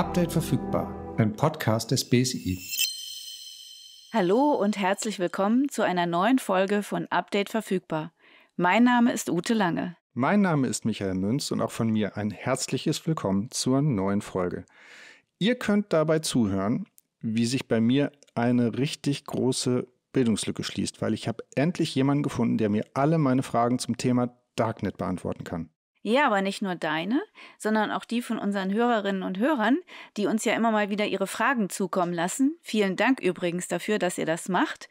Update verfügbar, ein Podcast des BSI. Hallo und herzlich willkommen zu einer neuen Folge von Update verfügbar. Mein Name ist Ute Lange. Mein Name ist Michael Münz und auch von mir ein herzliches Willkommen zur neuen Folge. Ihr könnt dabei zuhören, wie sich bei mir eine richtig große Bildungslücke schließt, weil ich habe endlich jemanden gefunden, der mir alle meine Fragen zum Thema Darknet beantworten kann. Ja, aber nicht nur deine, sondern auch die von unseren Hörerinnen und Hörern, die uns ja immer mal wieder ihre Fragen zukommen lassen. Vielen Dank übrigens dafür, dass ihr das macht.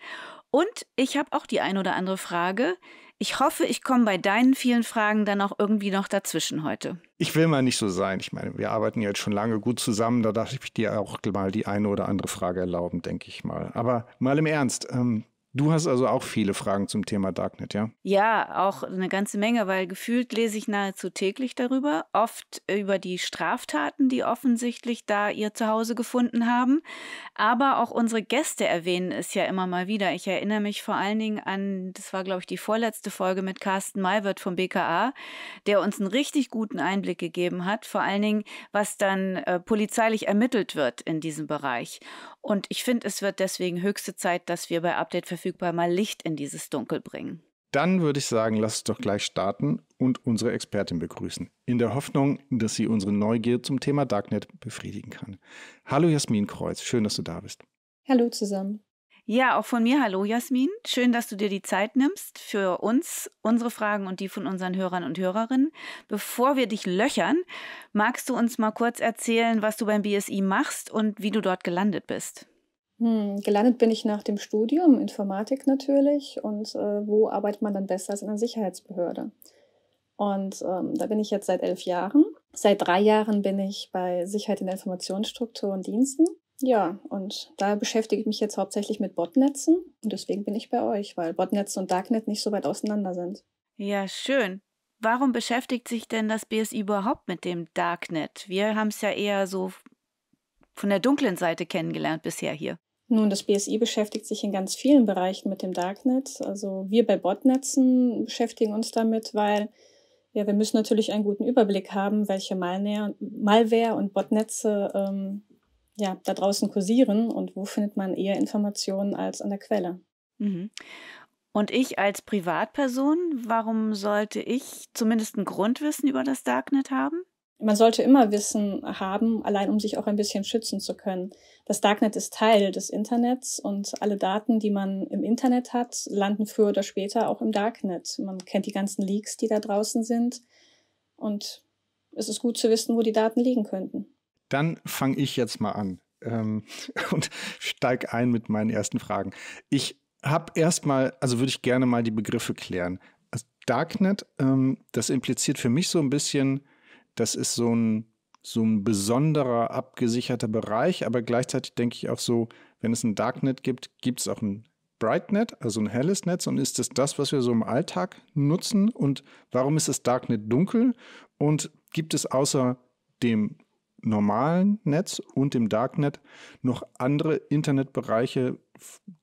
Und ich habe auch die ein oder andere Frage. Ich hoffe, ich komme bei deinen vielen Fragen dann auch irgendwie noch dazwischen heute. Ich will mal nicht so sein. Ich meine, wir arbeiten jetzt schon lange gut zusammen. Da darf ich dir auch mal die eine oder andere Frage erlauben, denke ich mal. Aber mal im Ernst, ähm, Du hast also auch viele Fragen zum Thema Darknet, ja? Ja, auch eine ganze Menge, weil gefühlt lese ich nahezu täglich darüber, oft über die Straftaten, die offensichtlich da ihr Zuhause gefunden haben. Aber auch unsere Gäste erwähnen es ja immer mal wieder. Ich erinnere mich vor allen Dingen an, das war, glaube ich, die vorletzte Folge mit Carsten Maywirt vom BKA, der uns einen richtig guten Einblick gegeben hat, vor allen Dingen, was dann äh, polizeilich ermittelt wird in diesem Bereich. Und ich finde, es wird deswegen höchste Zeit, dass wir bei Update verfügbar verfügbar mal Licht in dieses Dunkel bringen. Dann würde ich sagen, lass es doch gleich starten und unsere Expertin begrüßen, in der Hoffnung, dass sie unsere Neugier zum Thema Darknet befriedigen kann. Hallo Jasmin Kreuz, schön, dass du da bist. Hallo zusammen. Ja, auch von mir hallo Jasmin. Schön, dass du dir die Zeit nimmst für uns, unsere Fragen und die von unseren Hörern und Hörerinnen. Bevor wir dich löchern, magst du uns mal kurz erzählen, was du beim BSI machst und wie du dort gelandet bist? Hm, gelandet bin ich nach dem Studium, Informatik natürlich. Und äh, wo arbeitet man dann besser als in einer Sicherheitsbehörde? Und ähm, da bin ich jetzt seit elf Jahren. Seit drei Jahren bin ich bei Sicherheit in der Informationsstruktur und Diensten. Ja, und da beschäftige ich mich jetzt hauptsächlich mit Botnetzen. Und deswegen bin ich bei euch, weil Botnetze und Darknet nicht so weit auseinander sind. Ja, schön. Warum beschäftigt sich denn das BSI überhaupt mit dem Darknet? Wir haben es ja eher so von der dunklen Seite kennengelernt bisher hier. Nun, das BSI beschäftigt sich in ganz vielen Bereichen mit dem Darknet. Also wir bei Botnetzen beschäftigen uns damit, weil ja, wir müssen natürlich einen guten Überblick haben, welche Malware und Botnetze ähm, ja, da draußen kursieren und wo findet man eher Informationen als an der Quelle. Mhm. Und ich als Privatperson, warum sollte ich zumindest ein Grundwissen über das Darknet haben? Man sollte immer Wissen haben, allein um sich auch ein bisschen schützen zu können. Das Darknet ist Teil des Internets und alle Daten, die man im Internet hat, landen früher oder später auch im Darknet. Man kennt die ganzen Leaks, die da draußen sind. Und es ist gut zu wissen, wo die Daten liegen könnten. Dann fange ich jetzt mal an ähm, und steige ein mit meinen ersten Fragen. Ich habe erstmal, also würde ich gerne mal die Begriffe klären. Also Darknet, ähm, das impliziert für mich so ein bisschen, das ist so ein so ein besonderer abgesicherter Bereich, aber gleichzeitig denke ich auch so, wenn es ein Darknet gibt, gibt es auch ein Brightnet, also ein helles Netz und ist es das, was wir so im Alltag nutzen und warum ist das Darknet dunkel und gibt es außer dem normalen Netz und dem Darknet noch andere Internetbereiche,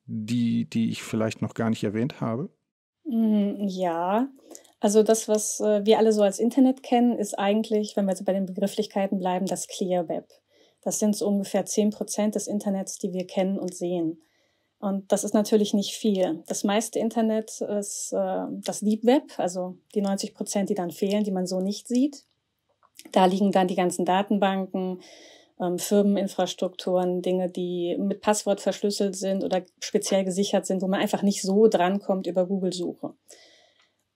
die, die ich vielleicht noch gar nicht erwähnt habe? Hm, ja, also das, was äh, wir alle so als Internet kennen, ist eigentlich, wenn wir jetzt bei den Begrifflichkeiten bleiben, das Clear Web. Das sind so ungefähr zehn Prozent des Internets, die wir kennen und sehen. Und das ist natürlich nicht viel. Das meiste Internet ist äh, das Deep Web, also die 90 Prozent, die dann fehlen, die man so nicht sieht. Da liegen dann die ganzen Datenbanken, ähm, Firmeninfrastrukturen, Dinge, die mit Passwort verschlüsselt sind oder speziell gesichert sind, wo man einfach nicht so drankommt über Google-Suche.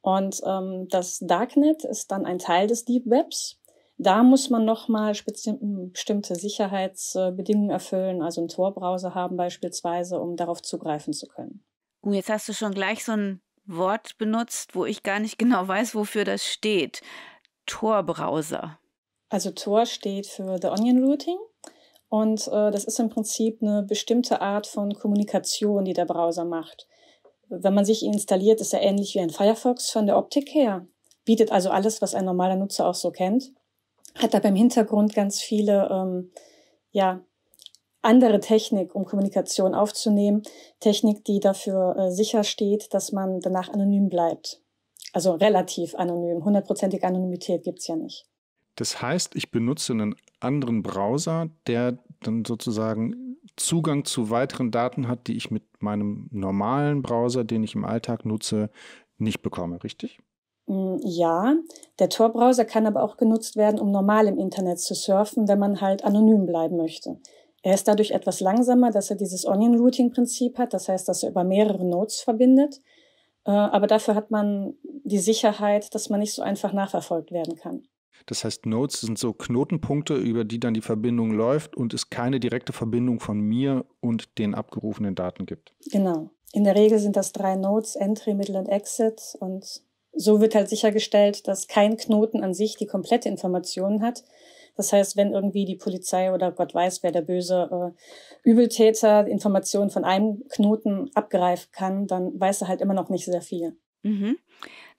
Und ähm, das Darknet ist dann ein Teil des Deep Webs. Da muss man nochmal hm, bestimmte Sicherheitsbedingungen erfüllen, also einen Tor-Browser haben beispielsweise, um darauf zugreifen zu können. Uh, jetzt hast du schon gleich so ein Wort benutzt, wo ich gar nicht genau weiß, wofür das steht. Tor-Browser. Also Tor steht für The Onion Routing. Und äh, das ist im Prinzip eine bestimmte Art von Kommunikation, die der Browser macht. Wenn man sich ihn installiert, ist er ähnlich wie ein Firefox von der Optik her. Bietet also alles, was ein normaler Nutzer auch so kennt. Hat aber im Hintergrund ganz viele, ähm, ja, andere Technik, um Kommunikation aufzunehmen. Technik, die dafür äh, sicher steht, dass man danach anonym bleibt. Also relativ anonym. Hundertprozentige Anonymität gibt es ja nicht. Das heißt, ich benutze einen anderen Browser, der dann sozusagen Zugang zu weiteren Daten hat, die ich mit meinem normalen Browser, den ich im Alltag nutze, nicht bekomme, richtig? Mm, ja, der Tor-Browser kann aber auch genutzt werden, um normal im Internet zu surfen, wenn man halt anonym bleiben möchte. Er ist dadurch etwas langsamer, dass er dieses Onion-Routing-Prinzip hat, das heißt, dass er über mehrere Nodes verbindet. Äh, aber dafür hat man die Sicherheit, dass man nicht so einfach nachverfolgt werden kann. Das heißt, Nodes sind so Knotenpunkte, über die dann die Verbindung läuft und es keine direkte Verbindung von mir und den abgerufenen Daten gibt. Genau. In der Regel sind das drei Nodes, Entry, Middle und Exit. Und so wird halt sichergestellt, dass kein Knoten an sich die komplette Information hat. Das heißt, wenn irgendwie die Polizei oder Gott weiß, wer der böse äh, Übeltäter Informationen von einem Knoten abgreifen kann, dann weiß er halt immer noch nicht sehr viel. Mhm.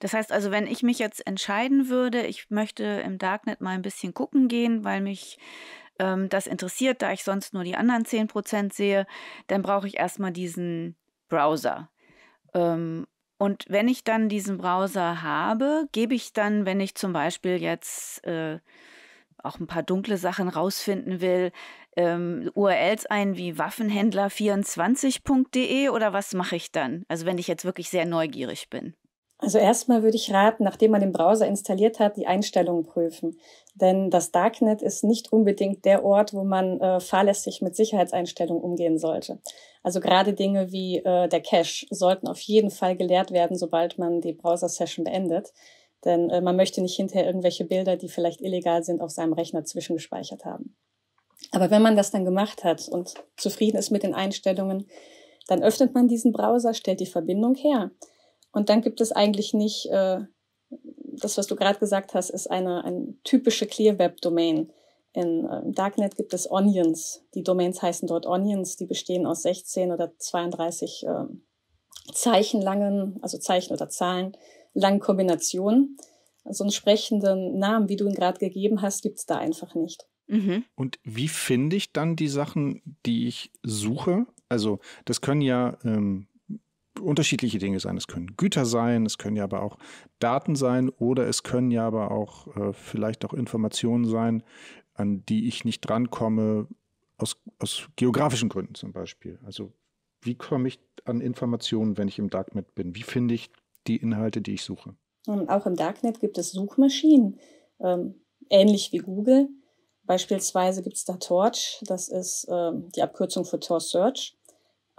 Das heißt also, wenn ich mich jetzt entscheiden würde, ich möchte im Darknet mal ein bisschen gucken gehen, weil mich ähm, das interessiert, da ich sonst nur die anderen 10% sehe, dann brauche ich erstmal diesen Browser. Ähm, und wenn ich dann diesen Browser habe, gebe ich dann, wenn ich zum Beispiel jetzt äh, auch ein paar dunkle Sachen rausfinden will, ähm, URLs ein wie waffenhändler24.de oder was mache ich dann? Also wenn ich jetzt wirklich sehr neugierig bin. Also erstmal würde ich raten, nachdem man den Browser installiert hat, die Einstellungen prüfen. Denn das Darknet ist nicht unbedingt der Ort, wo man äh, fahrlässig mit Sicherheitseinstellungen umgehen sollte. Also gerade Dinge wie äh, der Cache sollten auf jeden Fall geleert werden, sobald man die Browser-Session beendet. Denn äh, man möchte nicht hinterher irgendwelche Bilder, die vielleicht illegal sind, auf seinem Rechner zwischengespeichert haben. Aber wenn man das dann gemacht hat und zufrieden ist mit den Einstellungen, dann öffnet man diesen Browser, stellt die Verbindung her. Und dann gibt es eigentlich nicht, äh, das, was du gerade gesagt hast, ist eine, eine typische Clear Web Domain. In, äh, Darknet gibt es Onions. Die Domains heißen dort Onions. Die bestehen aus 16 oder 32 äh, zeichenlangen, also Zeichen oder Zahlen, langen Kombinationen. So also einen sprechenden Namen, wie du ihn gerade gegeben hast, gibt es da einfach nicht. Mhm. Und wie finde ich dann die Sachen, die ich suche? Also das können ja ähm, unterschiedliche Dinge sein. Es können Güter sein, es können ja aber auch Daten sein oder es können ja aber auch äh, vielleicht auch Informationen sein, an die ich nicht drankomme, aus, aus geografischen Gründen zum Beispiel. Also wie komme ich an Informationen, wenn ich im Darknet bin? Wie finde ich die Inhalte, die ich suche? Und auch im Darknet gibt es Suchmaschinen, ähm, ähnlich wie Google. Beispielsweise gibt es da Torch, das ist ähm, die Abkürzung für Tor Search.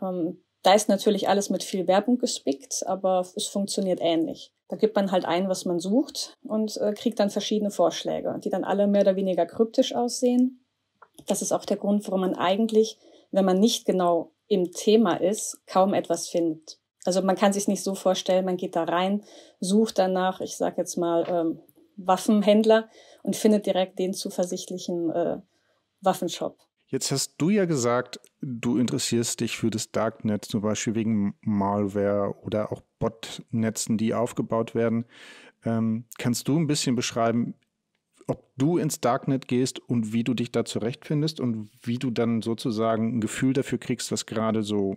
Ähm, da ist natürlich alles mit viel Werbung gespickt, aber es funktioniert ähnlich. Da gibt man halt ein, was man sucht und äh, kriegt dann verschiedene Vorschläge, die dann alle mehr oder weniger kryptisch aussehen. Das ist auch der Grund, warum man eigentlich, wenn man nicht genau im Thema ist, kaum etwas findet. Also man kann sich nicht so vorstellen, man geht da rein, sucht danach, ich sage jetzt mal, ähm, Waffenhändler und findet direkt den zuversichtlichen äh, Waffenshop. Jetzt hast du ja gesagt, du interessierst dich für das Darknet, zum Beispiel wegen Malware oder auch Botnetzen, die aufgebaut werden. Ähm, kannst du ein bisschen beschreiben, ob du ins Darknet gehst und wie du dich da zurechtfindest und wie du dann sozusagen ein Gefühl dafür kriegst, was gerade so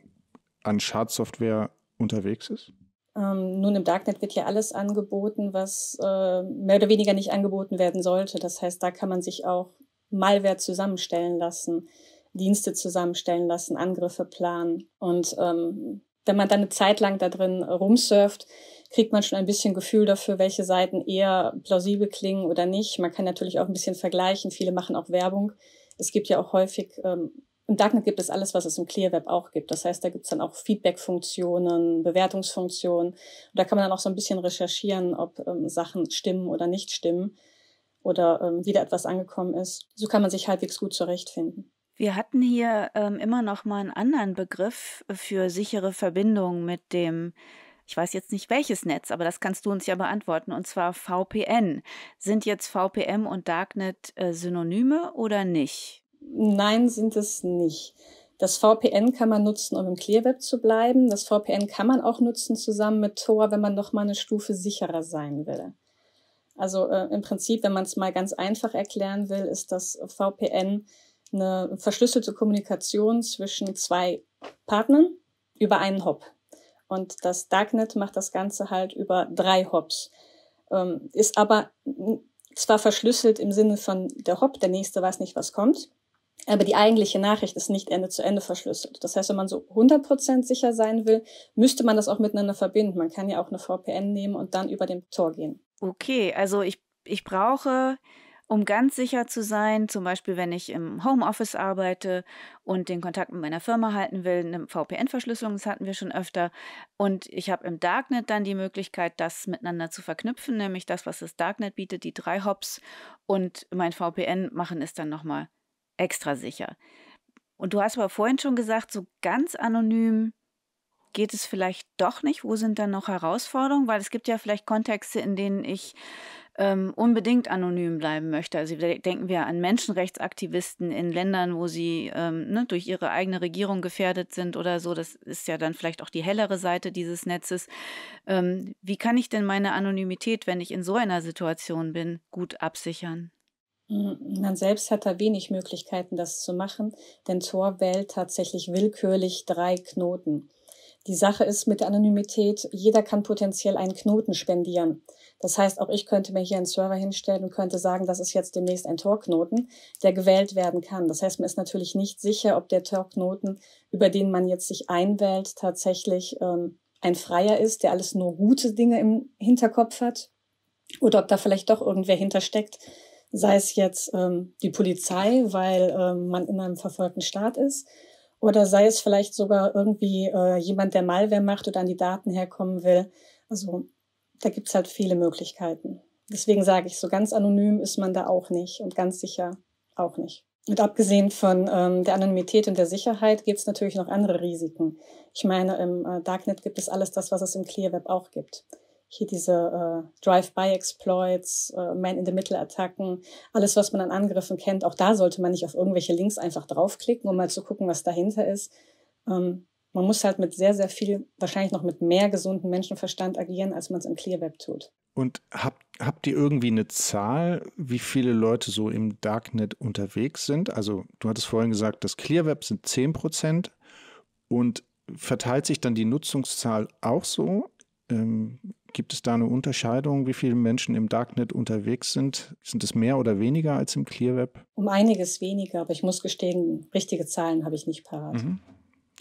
an Schadsoftware unterwegs ist? Ähm, nun, im Darknet wird ja alles angeboten, was äh, mehr oder weniger nicht angeboten werden sollte. Das heißt, da kann man sich auch Malware zusammenstellen lassen, Dienste zusammenstellen lassen, Angriffe planen. Und ähm, wenn man dann eine Zeit lang da drin rumsurft, kriegt man schon ein bisschen Gefühl dafür, welche Seiten eher plausibel klingen oder nicht. Man kann natürlich auch ein bisschen vergleichen. Viele machen auch Werbung. Es gibt ja auch häufig, ähm, im Darknet gibt es alles, was es im Clear Web auch gibt. Das heißt, da gibt es dann auch Feedback-Funktionen, Bewertungsfunktionen. Und da kann man dann auch so ein bisschen recherchieren, ob ähm, Sachen stimmen oder nicht stimmen oder ähm, wieder etwas angekommen ist. So kann man sich halbwegs gut zurechtfinden. Wir hatten hier ähm, immer noch mal einen anderen Begriff für sichere Verbindung mit dem ich weiß jetzt nicht welches Netz, aber das kannst du uns ja beantworten, und zwar VPN. Sind jetzt VPN und Darknet äh, Synonyme oder nicht? Nein, sind es nicht. Das VPN kann man nutzen, um im Clearweb zu bleiben. Das VPN kann man auch nutzen zusammen mit Tor, wenn man noch mal eine Stufe sicherer sein will. Also äh, im Prinzip, wenn man es mal ganz einfach erklären will, ist das VPN eine verschlüsselte Kommunikation zwischen zwei Partnern über einen Hop. Und das Darknet macht das Ganze halt über drei Hops. Ähm, ist aber zwar verschlüsselt im Sinne von der Hop, der nächste weiß nicht, was kommt, aber die eigentliche Nachricht ist nicht Ende zu Ende verschlüsselt. Das heißt, wenn man so 100% sicher sein will, müsste man das auch miteinander verbinden. Man kann ja auch eine VPN nehmen und dann über den Tor gehen. Okay, also ich, ich brauche, um ganz sicher zu sein, zum Beispiel wenn ich im Homeoffice arbeite und den Kontakt mit meiner Firma halten will, eine VPN-Verschlüsselung, das hatten wir schon öfter. Und ich habe im Darknet dann die Möglichkeit, das miteinander zu verknüpfen, nämlich das, was das Darknet bietet, die drei Hops und mein VPN machen es dann nochmal extra sicher. Und du hast aber vorhin schon gesagt, so ganz anonym geht es vielleicht doch nicht. Wo sind dann noch Herausforderungen? Weil es gibt ja vielleicht Kontexte, in denen ich ähm, unbedingt anonym bleiben möchte. Also denken wir an Menschenrechtsaktivisten in Ländern, wo sie ähm, ne, durch ihre eigene Regierung gefährdet sind oder so. Das ist ja dann vielleicht auch die hellere Seite dieses Netzes. Ähm, wie kann ich denn meine Anonymität, wenn ich in so einer Situation bin, gut absichern? Mm, man selbst hat da wenig Möglichkeiten, das zu machen, denn Tor wählt tatsächlich willkürlich drei Knoten. Die Sache ist mit der Anonymität, jeder kann potenziell einen Knoten spendieren. Das heißt, auch ich könnte mir hier einen Server hinstellen und könnte sagen, das ist jetzt demnächst ein Torknoten, der gewählt werden kann. Das heißt, man ist natürlich nicht sicher, ob der Torknoten, über den man jetzt sich einwählt, tatsächlich ähm, ein Freier ist, der alles nur gute Dinge im Hinterkopf hat, oder ob da vielleicht doch irgendwer hintersteckt, sei es jetzt ähm, die Polizei, weil ähm, man in einem verfolgten Staat ist, oder sei es vielleicht sogar irgendwie äh, jemand, der Malware macht oder an die Daten herkommen will. Also da gibt's halt viele Möglichkeiten. Deswegen sage ich, so ganz anonym ist man da auch nicht und ganz sicher auch nicht. Und abgesehen von ähm, der Anonymität und der Sicherheit gibt's natürlich noch andere Risiken. Ich meine, im äh, Darknet gibt es alles das, was es im Clear Web auch gibt hier diese äh, Drive-by-Exploits, äh, Man-in-the-Middle-Attacken, alles, was man an Angriffen kennt, auch da sollte man nicht auf irgendwelche Links einfach draufklicken, um mal zu gucken, was dahinter ist. Ähm, man muss halt mit sehr, sehr viel, wahrscheinlich noch mit mehr gesunden Menschenverstand agieren, als man es im Clear Web tut. Und habt, habt ihr irgendwie eine Zahl, wie viele Leute so im Darknet unterwegs sind? Also du hattest vorhin gesagt, das Clear Web sind 10 Prozent und verteilt sich dann die Nutzungszahl auch so? Ähm, Gibt es da eine Unterscheidung, wie viele Menschen im Darknet unterwegs sind? Sind es mehr oder weniger als im Clearweb? Um einiges weniger, aber ich muss gestehen, richtige Zahlen habe ich nicht parat. Mhm.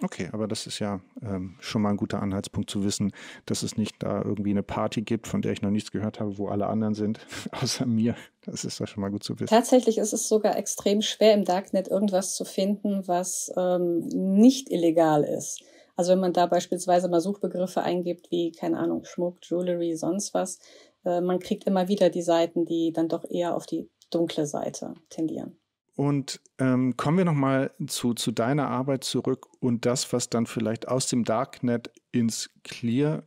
Okay, aber das ist ja ähm, schon mal ein guter Anhaltspunkt zu wissen, dass es nicht da irgendwie eine Party gibt, von der ich noch nichts gehört habe, wo alle anderen sind, außer mir. Das ist doch schon mal gut zu wissen. Tatsächlich ist es sogar extrem schwer, im Darknet irgendwas zu finden, was ähm, nicht illegal ist. Also wenn man da beispielsweise mal Suchbegriffe eingibt, wie, keine Ahnung, Schmuck, Jewelry, sonst was, äh, man kriegt immer wieder die Seiten, die dann doch eher auf die dunkle Seite tendieren. Und ähm, kommen wir nochmal zu, zu deiner Arbeit zurück und das, was dann vielleicht aus dem Darknet ins Clear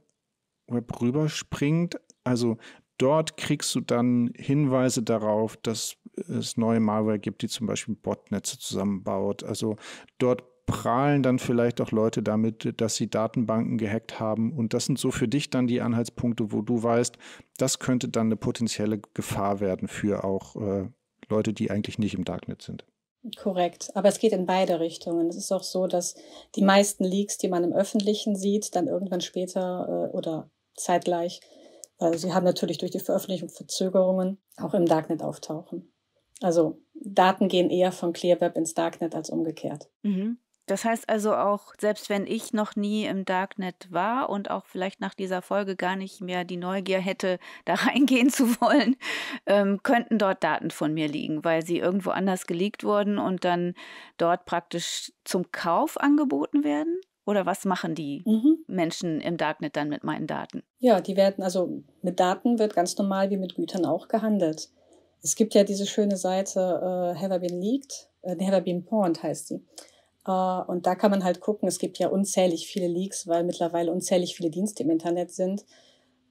Web rüberspringt. Also dort kriegst du dann Hinweise darauf, dass es neue Malware gibt, die zum Beispiel Botnetze zusammenbaut. Also dort prahlen dann vielleicht auch Leute damit, dass sie Datenbanken gehackt haben. Und das sind so für dich dann die Anhaltspunkte, wo du weißt, das könnte dann eine potenzielle Gefahr werden für auch äh, Leute, die eigentlich nicht im Darknet sind. Korrekt, aber es geht in beide Richtungen. Es ist auch so, dass die meisten Leaks, die man im Öffentlichen sieht, dann irgendwann später äh, oder zeitgleich, weil sie haben natürlich durch die Veröffentlichung Verzögerungen, auch im Darknet auftauchen. Also Daten gehen eher von Clear Web ins Darknet als umgekehrt. Mhm. Das heißt also auch, selbst wenn ich noch nie im Darknet war und auch vielleicht nach dieser Folge gar nicht mehr die Neugier hätte, da reingehen zu wollen, ähm, könnten dort Daten von mir liegen, weil sie irgendwo anders geleakt wurden und dann dort praktisch zum Kauf angeboten werden? Oder was machen die mhm. Menschen im Darknet dann mit meinen Daten? Ja, die werden, also mit Daten wird ganz normal wie mit Gütern auch gehandelt. Es gibt ja diese schöne Seite äh, Have I Been Leaked? Äh, Have I Been Porned heißt sie. Äh, und da kann man halt gucken, es gibt ja unzählig viele Leaks, weil mittlerweile unzählig viele Dienste im Internet sind.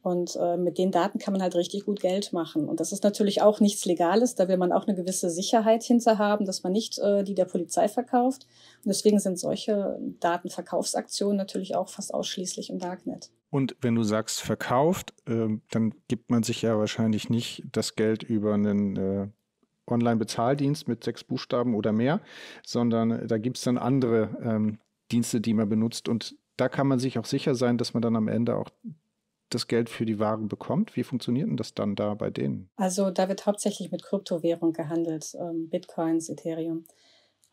Und äh, mit den Daten kann man halt richtig gut Geld machen. Und das ist natürlich auch nichts Legales, da will man auch eine gewisse Sicherheit hinter haben, dass man nicht äh, die der Polizei verkauft. Und deswegen sind solche Datenverkaufsaktionen natürlich auch fast ausschließlich im Darknet. Und wenn du sagst verkauft, ähm, dann gibt man sich ja wahrscheinlich nicht das Geld über einen Online-Bezahldienst mit sechs Buchstaben oder mehr, sondern da gibt es dann andere ähm, Dienste, die man benutzt. Und da kann man sich auch sicher sein, dass man dann am Ende auch das Geld für die Waren bekommt. Wie funktioniert denn das dann da bei denen? Also da wird hauptsächlich mit Kryptowährung gehandelt, ähm, Bitcoins, Ethereum.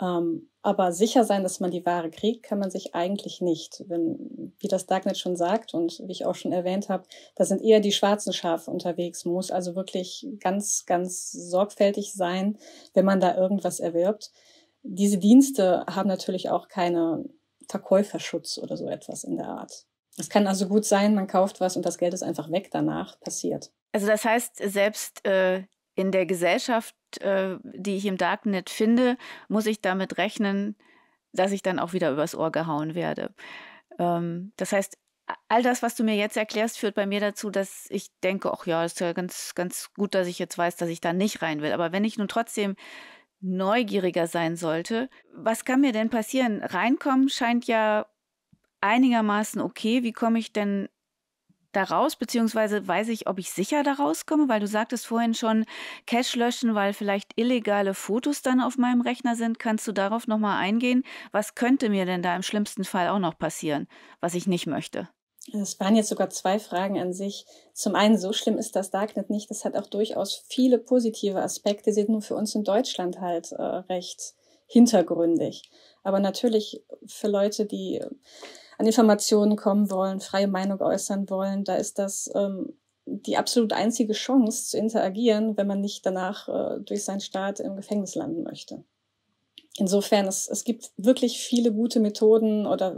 Ähm, aber sicher sein, dass man die Ware kriegt, kann man sich eigentlich nicht. Wenn, wie das Darknet schon sagt und wie ich auch schon erwähnt habe, da sind eher die schwarzen Schafe unterwegs. Man muss also wirklich ganz, ganz sorgfältig sein, wenn man da irgendwas erwirbt. Diese Dienste haben natürlich auch keinen Verkäuferschutz oder so etwas in der Art. Es kann also gut sein, man kauft was und das Geld ist einfach weg danach, passiert. Also das heißt, selbst äh, in der Gesellschaft äh, die ich im Darknet finde, muss ich damit rechnen, dass ich dann auch wieder übers Ohr gehauen werde. Ähm, das heißt, all das, was du mir jetzt erklärst, führt bei mir dazu, dass ich denke, ach ja, ist ja ganz, ganz gut, dass ich jetzt weiß, dass ich da nicht rein will. Aber wenn ich nun trotzdem neugieriger sein sollte, was kann mir denn passieren? Reinkommen scheint ja einigermaßen okay. Wie komme ich denn daraus, beziehungsweise weiß ich, ob ich sicher daraus komme, weil du sagtest vorhin schon, Cache löschen, weil vielleicht illegale Fotos dann auf meinem Rechner sind. Kannst du darauf nochmal eingehen? Was könnte mir denn da im schlimmsten Fall auch noch passieren, was ich nicht möchte? Es waren jetzt sogar zwei Fragen an sich. Zum einen, so schlimm ist das Darknet nicht. Das hat auch durchaus viele positive Aspekte, Sie sind nur für uns in Deutschland halt äh, recht hintergründig. Aber natürlich für Leute, die an Informationen kommen wollen, freie Meinung äußern wollen, da ist das ähm, die absolut einzige Chance zu interagieren, wenn man nicht danach äh, durch seinen Staat im Gefängnis landen möchte. Insofern, es, es gibt wirklich viele gute Methoden oder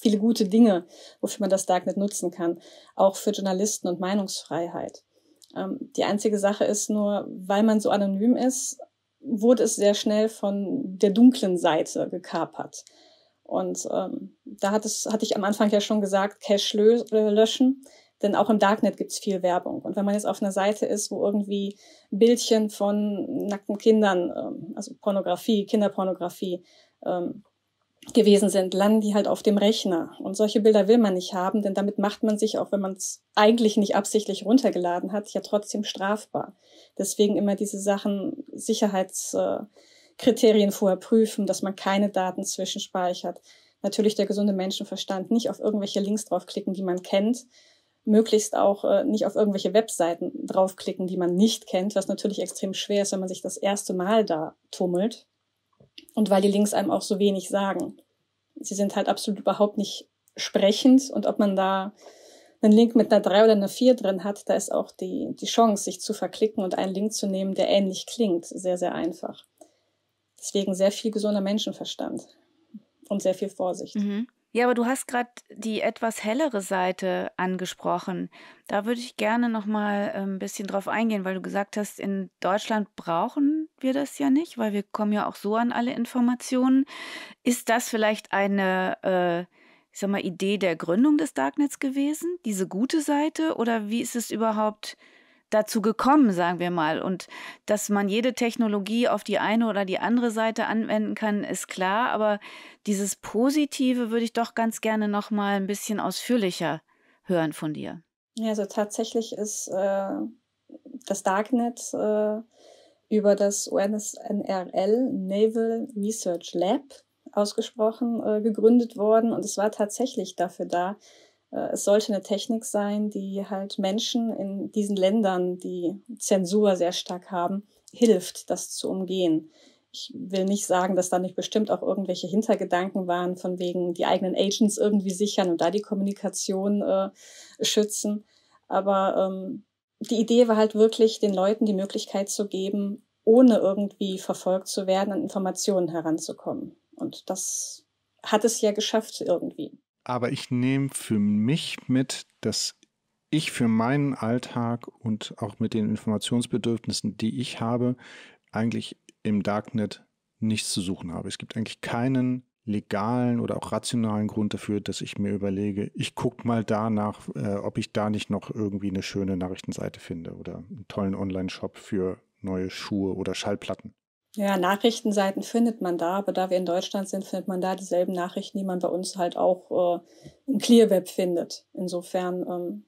viele gute Dinge, wofür man das Darknet nutzen kann, auch für Journalisten und Meinungsfreiheit. Ähm, die einzige Sache ist nur, weil man so anonym ist, wurde es sehr schnell von der dunklen Seite gekapert. Und ähm, da hat es, hatte ich am Anfang ja schon gesagt, Cash lö löschen. Denn auch im Darknet gibt's viel Werbung. Und wenn man jetzt auf einer Seite ist, wo irgendwie Bildchen von nackten Kindern, ähm, also Pornografie, Kinderpornografie ähm, gewesen sind, landen die halt auf dem Rechner. Und solche Bilder will man nicht haben, denn damit macht man sich, auch wenn man es eigentlich nicht absichtlich runtergeladen hat, ja trotzdem strafbar. Deswegen immer diese Sachen, Sicherheits. Äh, Kriterien vorher prüfen, dass man keine Daten zwischenspeichert. Natürlich der gesunde Menschenverstand nicht auf irgendwelche Links draufklicken, die man kennt. Möglichst auch äh, nicht auf irgendwelche Webseiten draufklicken, die man nicht kennt, was natürlich extrem schwer ist, wenn man sich das erste Mal da tummelt. Und weil die Links einem auch so wenig sagen. Sie sind halt absolut überhaupt nicht sprechend und ob man da einen Link mit einer 3 oder einer 4 drin hat, da ist auch die, die Chance, sich zu verklicken und einen Link zu nehmen, der ähnlich klingt, sehr, sehr einfach. Deswegen sehr viel gesunder Menschenverstand und sehr viel Vorsicht. Mhm. Ja, aber du hast gerade die etwas hellere Seite angesprochen. Da würde ich gerne noch mal ein ähm, bisschen drauf eingehen, weil du gesagt hast, in Deutschland brauchen wir das ja nicht, weil wir kommen ja auch so an alle Informationen. Ist das vielleicht eine, äh, ich sag mal, Idee der Gründung des Darknets gewesen, diese gute Seite, oder wie ist es überhaupt dazu gekommen, sagen wir mal. Und dass man jede Technologie auf die eine oder die andere Seite anwenden kann, ist klar. Aber dieses Positive würde ich doch ganz gerne noch mal ein bisschen ausführlicher hören von dir. Ja, also tatsächlich ist äh, das Darknet äh, über das UNSNRL Naval Research Lab ausgesprochen äh, gegründet worden und es war tatsächlich dafür da, äh, es sollte eine Technik sein, die halt Menschen in diesen Ländern, die Zensur sehr stark haben, hilft, das zu umgehen. Ich will nicht sagen, dass da nicht bestimmt auch irgendwelche Hintergedanken waren, von wegen die eigenen Agents irgendwie sichern und da die Kommunikation äh, schützen. Aber ähm, die Idee war halt wirklich, den Leuten die Möglichkeit zu geben, ohne irgendwie verfolgt zu werden, an Informationen heranzukommen. Und das hat es ja geschafft irgendwie aber ich nehme für mich mit, dass ich für meinen Alltag und auch mit den Informationsbedürfnissen, die ich habe, eigentlich im Darknet nichts zu suchen habe. Es gibt eigentlich keinen legalen oder auch rationalen Grund dafür, dass ich mir überlege, ich gucke mal danach, äh, ob ich da nicht noch irgendwie eine schöne Nachrichtenseite finde oder einen tollen Online-Shop für neue Schuhe oder Schallplatten. Ja, Nachrichtenseiten findet man da, aber da wir in Deutschland sind, findet man da dieselben Nachrichten, die man bei uns halt auch äh, im Clear Web findet. Insofern ähm,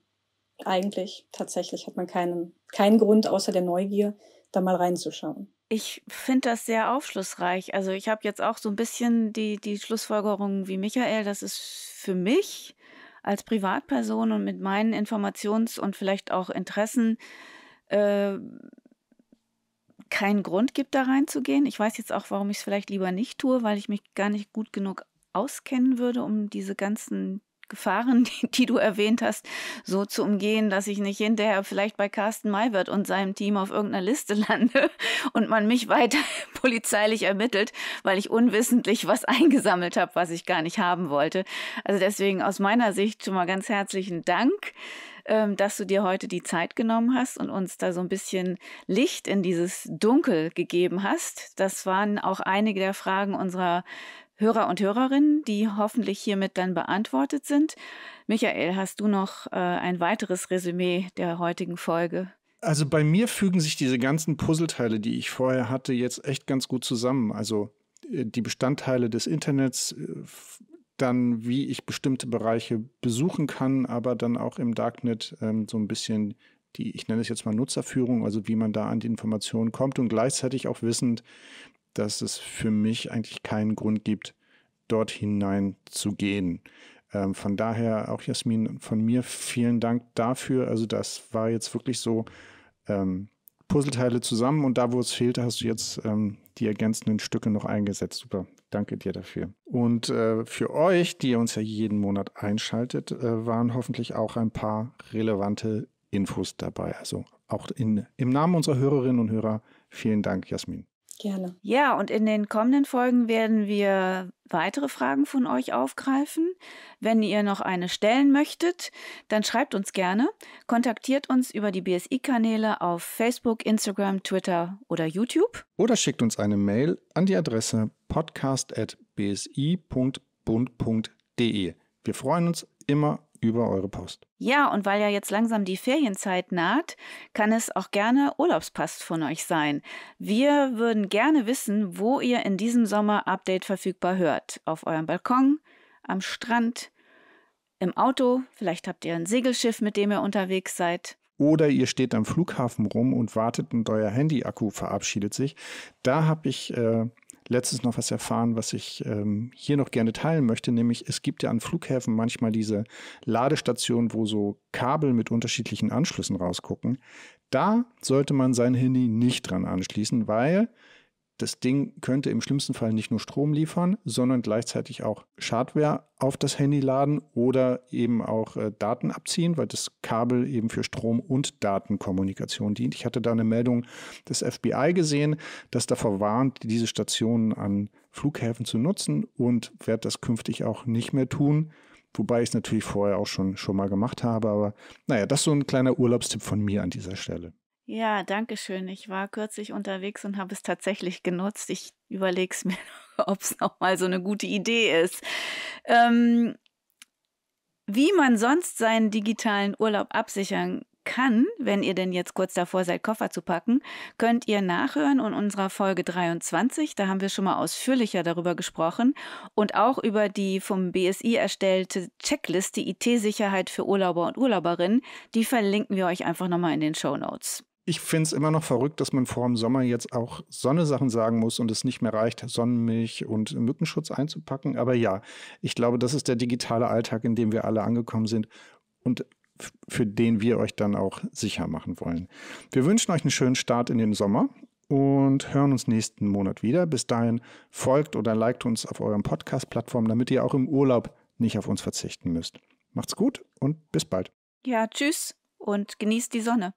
eigentlich tatsächlich hat man keinen, keinen Grund außer der Neugier, da mal reinzuschauen. Ich finde das sehr aufschlussreich. Also ich habe jetzt auch so ein bisschen die, die Schlussfolgerung wie Michael, das ist für mich als Privatperson und mit meinen Informations- und vielleicht auch Interessen äh, keinen Grund gibt, da reinzugehen. Ich weiß jetzt auch, warum ich es vielleicht lieber nicht tue, weil ich mich gar nicht gut genug auskennen würde, um diese ganzen Gefahren, die, die, du erwähnt hast, so zu umgehen, dass ich nicht hinterher vielleicht bei Carsten Maywert und seinem Team auf irgendeiner Liste lande und man mich weiter polizeilich ermittelt, weil ich unwissentlich was eingesammelt habe, was ich gar nicht haben wollte. Also deswegen aus meiner Sicht schon mal ganz herzlichen Dank ähm, dass du dir heute die Zeit genommen hast und uns da so ein bisschen Licht in dieses Dunkel gegeben hast. Das waren auch einige der Fragen unserer Hörer und Hörerinnen, die hoffentlich hiermit dann beantwortet sind. Michael, hast du noch äh, ein weiteres Resümee der heutigen Folge? Also bei mir fügen sich diese ganzen Puzzleteile, die ich vorher hatte, jetzt echt ganz gut zusammen. Also äh, die Bestandteile des Internets, äh, dann wie ich bestimmte Bereiche besuchen kann, aber dann auch im Darknet ähm, so ein bisschen die, ich nenne es jetzt mal Nutzerführung, also wie man da an die Informationen kommt und gleichzeitig auch wissend, dass es für mich eigentlich keinen Grund gibt, dort hinein zu gehen. Ähm, von daher auch Jasmin von mir vielen Dank dafür. Also das war jetzt wirklich so ähm, Puzzleteile zusammen und da, wo es fehlte, hast du jetzt ähm, die ergänzenden Stücke noch eingesetzt. Super, danke dir dafür. Und äh, für euch, die ihr uns ja jeden Monat einschaltet, äh, waren hoffentlich auch ein paar relevante Infos dabei. Also auch in, im Namen unserer Hörerinnen und Hörer vielen Dank, Jasmin. Gerne. Ja, und in den kommenden Folgen werden wir weitere Fragen von euch aufgreifen. Wenn ihr noch eine stellen möchtet, dann schreibt uns gerne. Kontaktiert uns über die BSI-Kanäle auf Facebook, Instagram, Twitter oder YouTube. Oder schickt uns eine Mail an die Adresse podcast.bsi.bund.de. Wir freuen uns immer über eure Post. Ja, und weil ja jetzt langsam die Ferienzeit naht, kann es auch gerne Urlaubspast von euch sein. Wir würden gerne wissen, wo ihr in diesem Sommer Update verfügbar hört. Auf eurem Balkon, am Strand, im Auto, vielleicht habt ihr ein Segelschiff, mit dem ihr unterwegs seid. Oder ihr steht am Flughafen rum und wartet und euer Handy-Akku verabschiedet sich. Da habe ich äh, letztens noch was erfahren, was ich ähm, hier noch gerne teilen möchte, nämlich es gibt ja an Flughäfen manchmal diese Ladestationen, wo so Kabel mit unterschiedlichen Anschlüssen rausgucken. Da sollte man sein Handy nicht dran anschließen, weil das Ding könnte im schlimmsten Fall nicht nur Strom liefern, sondern gleichzeitig auch Schadware auf das Handy laden oder eben auch äh, Daten abziehen, weil das Kabel eben für Strom- und Datenkommunikation dient. Ich hatte da eine Meldung des FBI gesehen, das davor warnt, diese Stationen an Flughäfen zu nutzen und werde das künftig auch nicht mehr tun. Wobei ich es natürlich vorher auch schon, schon mal gemacht habe. Aber naja, das ist so ein kleiner Urlaubstipp von mir an dieser Stelle. Ja, danke schön. Ich war kürzlich unterwegs und habe es tatsächlich genutzt. Ich überlege es mir, ob es nochmal so eine gute Idee ist. Ähm, wie man sonst seinen digitalen Urlaub absichern kann, wenn ihr denn jetzt kurz davor seid, Koffer zu packen, könnt ihr nachhören in unserer Folge 23. Da haben wir schon mal ausführlicher darüber gesprochen und auch über die vom BSI erstellte Checkliste IT-Sicherheit für Urlauber und Urlauberinnen. Die verlinken wir euch einfach nochmal in den Show Notes. Ich finde es immer noch verrückt, dass man vor dem Sommer jetzt auch Sonnesachen sagen muss und es nicht mehr reicht, Sonnenmilch und Mückenschutz einzupacken. Aber ja, ich glaube, das ist der digitale Alltag, in dem wir alle angekommen sind und für den wir euch dann auch sicher machen wollen. Wir wünschen euch einen schönen Start in den Sommer und hören uns nächsten Monat wieder. Bis dahin folgt oder liked uns auf euren Podcast-Plattformen, damit ihr auch im Urlaub nicht auf uns verzichten müsst. Macht's gut und bis bald. Ja, tschüss und genießt die Sonne.